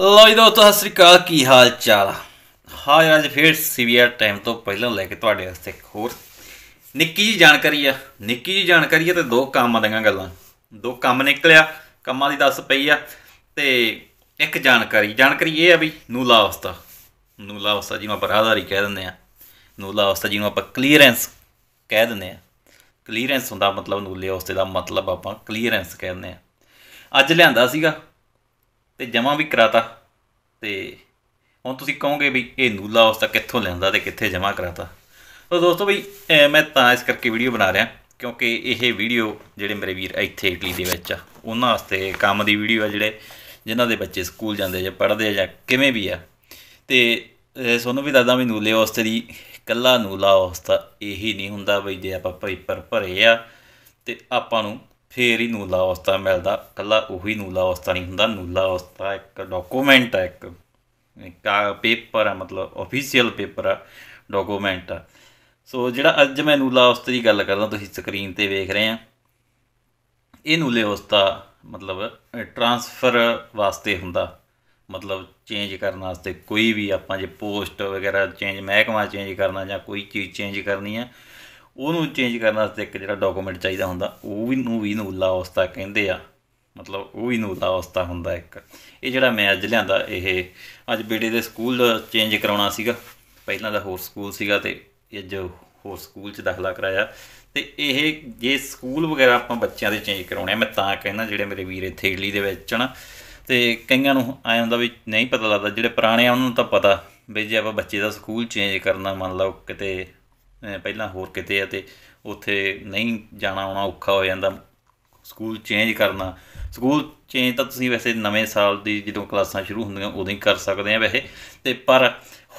ਲੋ ਜੀ ਤੋ ਸਤਿ ਸ੍ਰੀ ਅਕਾਲ ਕੀ ਹਾਲ ਚਾਲ ਹਾਂ ਅੱਜ ਫੇਰ ਸੀਵੀਆਰ ਟਾਈਮ ਤੋਂ ਪਹਿਲਾਂ ਲੈ ਕੇ ਤੁਹਾਡੇ ਵਾਸਤੇ ਹੋਰ ਨਿੱਕੀ ਜੀ ਜਾਣਕਾਰੀ ਆ ਨਿੱਕੀ ਜੀ ਜਾਣਕਾਰੀ ਆ ਤੇ ਦੋ ਕੰਮ ਦੀਆਂ ਗੱਲਾਂ ਦੋ ਕੰਮ ਨਿਕਲਿਆ ਕੰਮਾਂ ਦੀ ਦੱਸ ਪਈ ਆ ਤੇ ਇੱਕ ਜਾਣਕਾਰੀ ਜਾਣਕਾਰੀ ਇਹ ਆ ਵੀ ਨੂਲਾ ਅਵਸਥਾ ਨੂਲਾ ਅਵਸਥਾ ਜਿਹਨੂੰ ਆਪਾਂ ਰਾਹਦਾਰੀ ਕਹਿ ਦਿੰਦੇ ਆ ਨੂਲਾ ਅਵਸਥਾ ਜਿਹਨੂੰ ਆਪਾਂ ਕਲੀਅਰੈਂਸ ਕਹਿ ਦਿੰਦੇ ਆ ਕਲੀਅਰੈਂਸ ਹੁੰਦਾ ਮਤਲਬ ਨੂਲੇ ਅਵਸਥਾ ਦਾ ਮਤਲਬ ਆਪਾਂ ਕਲੀਅਰੈਂਸ ਕਹਿੰਦੇ ਆ ਅੱਜ ਲਿਆਂਦਾ ਸੀਗਾ ਤੇ ਜਮਾ ਵੀ ਕਰਾਤਾ ਤੇ ਹੁਣ ਤੁਸੀਂ ਕਹੋਗੇ ਵੀ ਇਹ ਨੂਲਾ ਉਸ ਦਾ ਕਿੱਥੋਂ ਲੈਂਦਾ ਤੇ ਕਿੱਥੇ ਜਮਾ ਕਰਾਤਾ ਤਾਂ ਦੋਸਤੋ ਬਈ ਮੈਂ ਤਾਂ ਇਸ ਕਰਕੇ ਵੀਡੀਓ ਬਣਾ ਰਿਹਾ ਕਿਉਂਕਿ ਇਹ ਵੀਡੀਓ ਜਿਹੜੇ ਮੇਰੇ ਵੀਰ ਇੱਥੇ ਇਟਲੀ ਦੇ ਵਿੱਚ ਆ ਉਹਨਾਂ ਵਾਸਤੇ ਕੰਮ ਦੀ ਵੀਡੀਓ ਆ ਜਿਹੜੇ ਜਿਨ੍ਹਾਂ ਦੇ ਬੱਚੇ ਸਕੂਲ ਜਾਂਦੇ ਜਾਂ ਪੜ੍ਹਦੇ ਜਾਂ ਕਿਵੇਂ ਵੀ ਆ ਤੇ ਸੋਨੂੰ ਵੀ ਦੱਸਦਾ ਵੀ ਨੂਲੇ ਉਸ ਤਰੀ ਕੱਲਾ ਨੂਲਾ ਉਸ ਦਾ ਇਹੀ ਨਹੀਂ ਹੁੰਦਾ ਬਈ ਜੇ ਆਪਾਂ ਪੇਪਰ ਭਰੇ ਆ ਤੇ ਆਪਾਂ ਨੂੰ ਫੇਰ ਹੀ ਨੂਲਾ ਅਵਸਥਾ ਮਿਲਦਾ ਕੱਲਾ ਉਹੀ ਨੂਲਾ ਅਵਸਥਾ ਨਹੀਂ ਹੁੰਦਾ ਨੂਲਾ ਅਵਸਥਾ ਇੱਕ ਡਾਕੂਮੈਂਟ ਹੈ ਇੱਕ ਇੱਕ ਪੇਪਰ ਹੈ ਮਤਲਬ ਅਫੀਸ਼ੀਅਲ ਪੇਪਰ ਹੈ ਡਾਕੂਮੈਂਟ ਹੈ ਸੋ ਜਿਹੜਾ ਅੱਜ ਮੈਂ ਨੂਲਾ ਅਵਸਥਾ ਦੀ ਗੱਲ ਕਰਦਾ ਤੁਸੀਂ ਸਕਰੀਨ ਤੇ ਵੇਖ ਰਹੇ ਆ ਇਹ ਨੂਲੇ ਅਵਸਥਾ ਮਤਲਬ ਟ੍ਰਾਂਸਫਰ ਵਾਸਤੇ ਹੁੰਦਾ ਮਤਲਬ ਚੇਂਜ ਕਰਨ ਵਾਸਤੇ ਕੋਈ ਵੀ ਆਪਾਂ ਜੇ ਪੋਸਟ ਵਗੈਰਾ ਚੇਂਜ ਮਹਿਕਮਾ ਚੇਂਜ ਕਰਨਾ ਜਾਂ ਕੋਈ ਚੀਜ਼ ਚੇਂਜ ਕਰਨੀ ਹੈ ਉਹਨੂੰ ਚੇਂਜ ਕਰਨ ਵਾਸਤੇ ਇੱਕ ਜਿਹੜਾ ਡਾਕੂਮੈਂਟ ਚਾਹੀਦਾ ਹੁੰਦਾ ਉਹ ਵੀ ਨੂੰ ਵੀ ਨੂਲਾ ਅਵਸਥਾ ਕਹਿੰਦੇ ਆ ਮਤਲਬ ਉਹ ਵੀ ਨੂਲਾ ਅਵਸਥਾ ਹੁੰਦਾ ਇੱਕ ਇਹ ਜਿਹੜਾ ਮੈਂ ਅੱਜ ਲਿਆਂਦਾ ਇਹ ਅੱਜ ਬੇਟੇ ਦੇ ਸਕੂਲ ਚੇਂਜ ਕਰਾਉਣਾ ਸੀਗਾ ਪਹਿਲਾਂ ਦਾ ਹੋਰ ਸਕੂਲ ਸੀਗਾ ਤੇ ਅੱਜ ਹੋਰ ਸਕੂਲ 'ਚ ਦਾਖਲਾ ਕਰਾਇਆ ਤੇ ਇਹ ਜੇ ਸਕੂਲ ਵਗੈਰਾ ਆਪਾਂ ਬੱਚਿਆਂ ਦੇ ਚੇਂਜ ਕਰਾਉਣੇ ਆ ਮੈਂ ਤਾਂ ਕਹਿੰਦਾ ਜਿਹੜੇ ਮੇਰੇ ਵੀਰ ਇੱਥੇ ਇਟਲੀ ਦੇ ਵਿੱਚ ਹਨ ਤੇ ਕਈਆਂ ਨੂੰ ਆਇਆ ਹੁੰਦਾ ਵੀ ਨਹੀਂ ਪਤਾ ਲੱਗਦਾ ਜਿਹੜੇ ਪੁਰਾਣੇ ਆ ਉਹਨਾਂ ਨੂੰ ਤਾਂ ਪਤਾ ਵੀ ਜੇ ਆਪਾਂ ਬੱਚੇ ਦਾ ਸਕੂਲ ਚੇਂਜ ਕਰਨਾ ਮੰਨ ਲਓ ਕਿਤੇ ਪਹਿਲਾਂ ਹੋਰ ਕਿਤੇ ਆ ਤੇ ਉੱਥੇ ਨਹੀਂ ਜਾਣਾ ਆਉਣਾ ਔਖਾ ਹੋ ਜਾਂਦਾ ਸਕੂਲ ਚੇਂਜ ਕਰਨਾ ਸਕੂਲ ਚੇਂਜ ਤਾਂ ਤੁਸੀਂ ਵੈਸੇ ਨਵੇਂ ਸਾਲ ਦੀ ਜਦੋਂ ਕਲਾਸਾਂ ਸ਼ੁਰੂ ਹੁੰਦੀਆਂ ਉਦੋਂ ਹੀ ਕਰ ਸਕਦੇ ਆ ਵੈਸੇ ਤੇ ਪਰ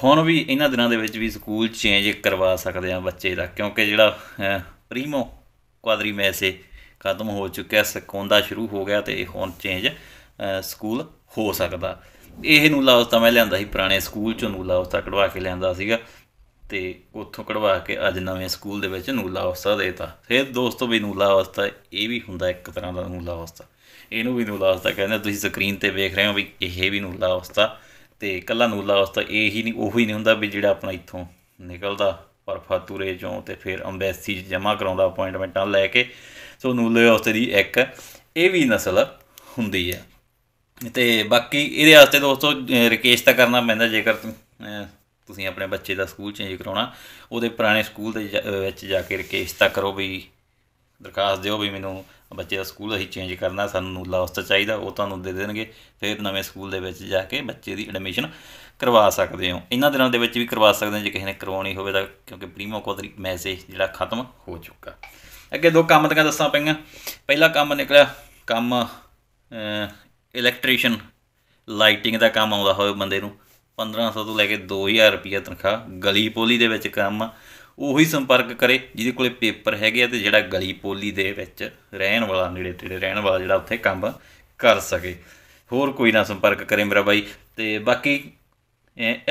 ਹੁਣ ਵੀ ਇਹਨਾਂ ਦਿਨਾਂ ਦੇ ਵਿੱਚ ਵੀ ਸਕੂਲ ਚੇਂਜ ਕਰਵਾ ਸਕਦੇ ਆ ਬੱਚੇ ਦਾ ਕਿਉਂਕਿ ਜਿਹੜਾ ਪ੍ਰੀਮੋ ਕੁਆਦਰੀ ਮੈਸੇ ਖਤਮ ਹੋ ਚੁੱਕਿਆ ਸਕੂੰਦਾ ਸ਼ੁਰੂ ਹੋ ਗਿਆ ਤੇ ਹੁਣ ਚੇਂਜ ਸਕੂਲ ਹੋ ਸਕਦਾ ਇਹ ਨੂਲਾ ਤਾਂ ਮੈਂ ਲਿਆਂਦਾ ਸੀ ਪੁਰਾਣੇ ਸਕੂਲ ਚੋਂ ਨੂਲਾ ਤਾਂ ਕਢਵਾ ਕੇ ਲਿਆਂਦਾ ਸੀਗਾ ਤੇ ਉੱਥੋਂ ਕਢਵਾ ਕੇ ਅੱਜ ਨਵੇਂ ਸਕੂਲ ਦੇ ਵਿੱਚ ਨੂਲਾ ਅਵਸਥਾ ਦੇਤਾ ਫਿਰ ਦੋਸਤੋ ਵੀ ਨੂਲਾ ਅਵਸਥਾ ਇਹ ਵੀ ਹੁੰਦਾ ਇੱਕ ਤਰ੍ਹਾਂ ਦਾ ਨੂਲਾ ਅਵਸਥਾ ਇਹਨੂੰ ਵੀ ਨੂਲਾ ਅਵਸਥਾ ਕਹਿੰਦੇ ਤੁਸੀਂ ਸਕਰੀਨ ਤੇ ਵੇਖ ਰਹੇ ਹੋ ਵੀ ਇਹ ਵੀ ਨੂਲਾ ਅਵਸਥਾ ਤੇ ਕੱਲਾ ਨੂਲਾ ਅਵਸਥਾ ਇਹ ਹੀ ਨਹੀਂ ਉਹ ਹੀ ਨਹੀਂ ਹੁੰਦਾ ਵੀ ਜਿਹੜਾ ਆਪਣਾ ਇੱਥੋਂ ਨਿਕਲਦਾ ਪਰ ਫਾਤੂਰੇ ਚੋਂ ਤੇ ਫਿਰ ਅੰਬੈਸੀ ਚ ਜਮਾ ਕਰਾਉਂਦਾ ਅਪਾਇੰਟਮੈਂਟਾਂ ਲੈ ਕੇ ਸੋ ਨੂਲੇ ਅਵਸਥਾ ਦੀ ਇੱਕ ਇਹ ਵੀ ਨਸਲ ਹੁੰਦੀ ਹੈ ਤੇ ਬਾਕੀ ਇਹਦੇ ਵਾਸਤੇ ਦੋਸਤੋ ਰਕੇਸ਼ ਤਾਂ ਕਰਨਾ ਪੈਂਦਾ ਜੇਕਰ ਤੁਸੀਂ ਤੁਸੀਂ ਆਪਣੇ ਬੱਚੇ ਦਾ ਸਕੂਲ ਚੇਂਜ ਕਰਾਉਣਾ ਉਹਦੇ ਪੁਰਾਣੇ ਸਕੂਲ ਦੇ ਵਿੱਚ ਜਾ ਕੇ ਰਿਕਵੈਸਟ ਕਰੋ ਵੀ ਦਰਖਾਸਤ ਦਿਓ ਵੀ ਮੈਨੂੰ ਬੱਚੇ ਦਾ ਸਕੂਲ ਅਸੀਂ ਚੇਂਜ ਕਰਨਾ ਸਾਨੂੰ ਲਾਸਟ ਚਾਹੀਦਾ ਉਹ ਤੁਹਾਨੂੰ ਦੇ ਦੇਣਗੇ ਫਿਰ ਨਵੇਂ ਸਕੂਲ ਦੇ ਵਿੱਚ ਜਾ ਕੇ ਬੱਚੇ ਦੀ ਐਡਮਿਸ਼ਨ ਕਰਵਾ ਸਕਦੇ ਹੋ ਇਹਨਾਂ ਦਿਨਾਂ ਦੇ ਵਿੱਚ ਵੀ ਕਰਵਾ ਸਕਦੇ ਹੋ ਜੇ ਕਿਸੇ ਨੇ ਕਰਵਾਉਣੀ ਹੋਵੇ ਤਾਂ ਕਿਉਂਕਿ ਪ੍ਰੀਮੋ ਕੋਦਰੀ ਮੈਸੇਜ ਜਿਹੜਾ ਖਤਮ ਹੋ ਚੁੱਕਾ ਅੱਗੇ ਦੋ ਕੰਮ ਤਾਂ ਦੱਸਾਂ ਪਈਆਂ ਪਹਿਲਾ ਕੰਮ ਨਿਕਲਿਆ ਕੰਮ ਇਲੈਕਟ੍ਰੀਸ਼ੀਅਨ ਲਾਈਟਿੰਗ ਦਾ ਕੰਮ ਆਉਂਦਾ ਹੋਵੇ ਬੰਦੇ ਨੂੰ 1500 ਤੋਂ ਲੈ ਕੇ 2000 ਰੁਪਏ ਤਨਖਾਹ ਗਲੀ ਪੋਲੀ ਦੇ ਵਿੱਚ ਕੰਮ ਉਹੀ ਸੰਪਰਕ ਕਰੇ ਜਿਹਦੇ ਕੋਲੇ ਪੇਪਰ ਹੈਗੇ ਆ ਤੇ ਜਿਹੜਾ ਗਲੀ ਪੋਲੀ ਦੇ ਵਿੱਚ ਰਹਿਣ ਵਾਲਾ ਨੇੜੇ ਤੇੜੇ ਰਹਿਣ ਵਾਲਾ ਜਿਹੜਾ ਉੱਥੇ ਕੰਮ ਕਰ ਸਕੇ ਹੋਰ ਕੋਈ ਨਾ ਸੰਪਰਕ ਕਰੇ ਮੇਰਾ ਬਾਈ ਤੇ ਬਾਕੀ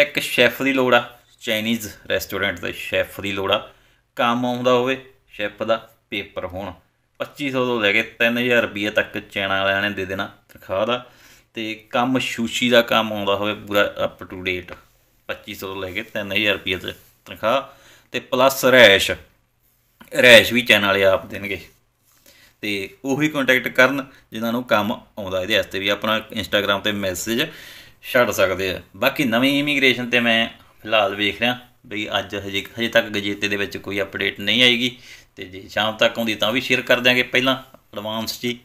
ਇੱਕ ਸ਼ੈਫ ਦੀ ਲੋੜ ਆ ਚਾਈਨੀਜ਼ ਰੈਸਟੋਰੈਂਟ ਦਾ ਸ਼ੈਫ ਦੀ ਲੋੜ ਆ ਕੰਮ ਆਉਂਦਾ ਹੋਵੇ ਸ਼ੈਫ ਦਾ ਪੇਪਰ ਹੋਣ 2500 ਤੋਂ ਲੈ ਕੇ 3000 ਰੁਪਏ ਤੱਕ ਚੈਨਾ ਵਾਲਿਆਂ ਨੇ ਦੇ ਦੇਣਾ ਤਨਖਾਹ ਦਾ ਤੇ ਕੰਮ ਸ਼ੂਸ਼ੀ ਦਾ ਕੰਮ ਆਉਂਦਾ ਹੋਵੇ ਪੂਰਾ ਅਪ ਟੂ ਡੇਟ 2500 ਤੋਂ ਲੈ ਕੇ 3000 ਰੁਪਏ ਤੱਕ ਤਨਖਾਹ ਤੇ ਪਲੱਸ ਰੈਸ਼ ਰੈਸ਼ ਵੀ ਚੈਨਲ ਵਾਲੇ ਆਪ ਦੇਣਗੇ ਤੇ ਉਹੀ ਕੰਟੈਕਟ ਕਰਨ ਜਿਨ੍ਹਾਂ ਨੂੰ ਕੰਮ ਆਉਂਦਾ ਇਹਦੇ ਵਾਸਤੇ ਵੀ ਆਪਣਾ ਇੰਸਟਾਗ੍ਰam ਤੇ ਮੈਸੇਜ ਛੱਡ ਸਕਦੇ ਆ ਬਾਕੀ ਨਵੀਂ ਇਮੀਗ੍ਰੇਸ਼ਨ ਤੇ ਮੈਂ ਫਿਲਹਾਲ ਵੇਖ ਰਿਹਾ ਵੀ ਅੱਜ ਹਜੇ ਹਜੇ ਤੱਕ ਗਜੇਤੇ ਦੇ ਵਿੱਚ ਕੋਈ ਅਪਡੇਟ ਨਹੀਂ ਆਏਗੀ ਤੇ ਜੇ ਸ਼ਾਮ ਤੱਕ ਆਉਂਦੀ ਤਾਂ ਵੀ ਸ਼ੇਅਰ ਕਰ ਦਿਆਂਗੇ ਪਹਿਲਾਂ ਐਡਵਾਂਸ ਜੀ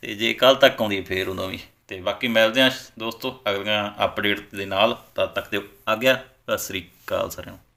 ਤੇ ਜੇ ਕੱਲ ਤੱਕ ਆਉਂਦੀ ਫੇਰ ਉਹਨਾਂ ਵੀ ਤੇ ਬਾਕੀ ਮਿਲਦੇ ਆ ਦੋਸਤੋ ਅਗਲੀਆਂ ਅਪਡੇਟ ਦੇ ਨਾਲ ਤਦ ਤੱਕ ਦੇ ਆ ਸਤਿ ਸ੍ਰੀ ਅਕਾਲ ਸਾਰਿਆਂ ਨੂੰ